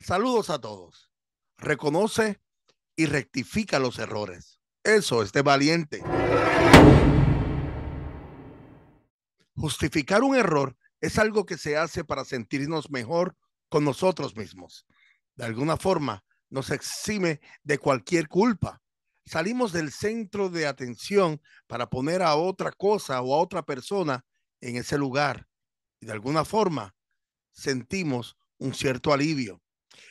Saludos a todos. Reconoce y rectifica los errores. Eso es de valiente. Justificar un error es algo que se hace para sentirnos mejor con nosotros mismos. De alguna forma, nos exime de cualquier culpa. Salimos del centro de atención para poner a otra cosa o a otra persona en ese lugar. Y de alguna forma, sentimos un cierto alivio.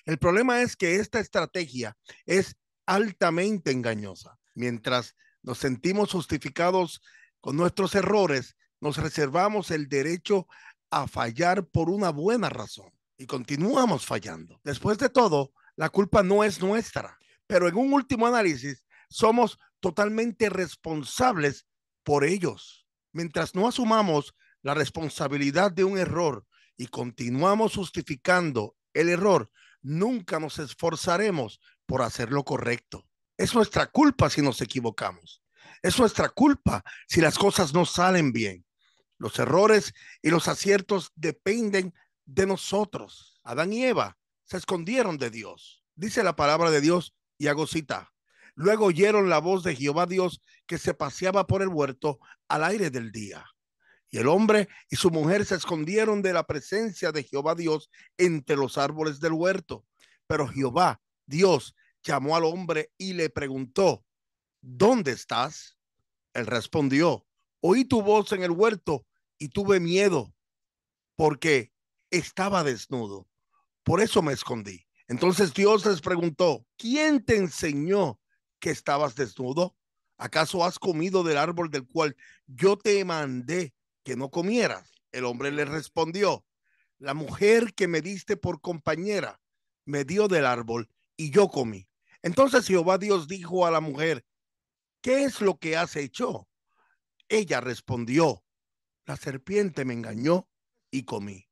El problema es que esta estrategia es altamente engañosa. Mientras nos sentimos justificados con nuestros errores, nos reservamos el derecho a fallar por una buena razón y continuamos fallando. Después de todo, la culpa no es nuestra, pero en un último análisis somos totalmente responsables por ellos. Mientras no asumamos la responsabilidad de un error y continuamos justificando el error, nunca nos esforzaremos por hacer lo correcto. Es nuestra culpa si nos equivocamos. Es nuestra culpa si las cosas no salen bien. Los errores y los aciertos dependen de nosotros. Adán y Eva se escondieron de Dios. Dice la palabra de Dios y hago cita. Luego oyeron la voz de Jehová Dios que se paseaba por el huerto al aire del día. Y el hombre y su mujer se escondieron de la presencia de Jehová Dios entre los árboles del huerto. Pero Jehová Dios llamó al hombre y le preguntó, ¿dónde estás? Él respondió, oí tu voz en el huerto y tuve miedo porque estaba desnudo. Por eso me escondí. Entonces Dios les preguntó, ¿quién te enseñó que estabas desnudo? ¿Acaso has comido del árbol del cual yo te mandé no comieras El hombre le respondió, la mujer que me diste por compañera me dio del árbol y yo comí. Entonces Jehová Dios dijo a la mujer, ¿qué es lo que has hecho? Ella respondió, la serpiente me engañó y comí.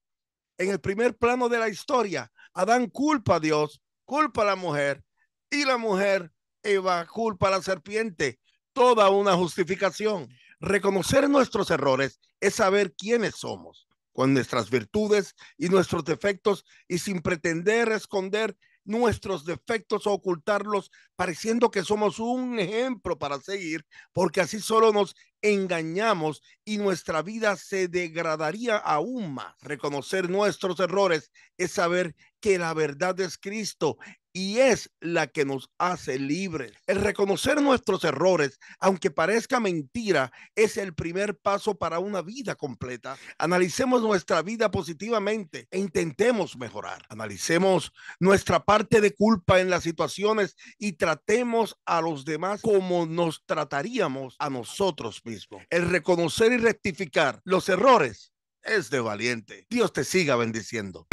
En el primer plano de la historia, Adán culpa a Dios, culpa a la mujer y la mujer, Eva, culpa a la serpiente. Toda una justificación. Reconocer nuestros errores es saber quiénes somos, con nuestras virtudes y nuestros defectos y sin pretender esconder nuestros defectos o ocultarlos, pareciendo que somos un ejemplo para seguir, porque así solo nos engañamos y nuestra vida se degradaría aún más. Reconocer nuestros errores es saber que la verdad es Cristo y es la que nos hace libres. El reconocer nuestros errores, aunque parezca mentira, es el primer paso para una vida completa. Analicemos nuestra vida positivamente e intentemos mejorar. Analicemos nuestra parte de culpa en las situaciones y tratemos a los demás como nos trataríamos a nosotros mismos. El reconocer y rectificar los errores es de valiente. Dios te siga bendiciendo.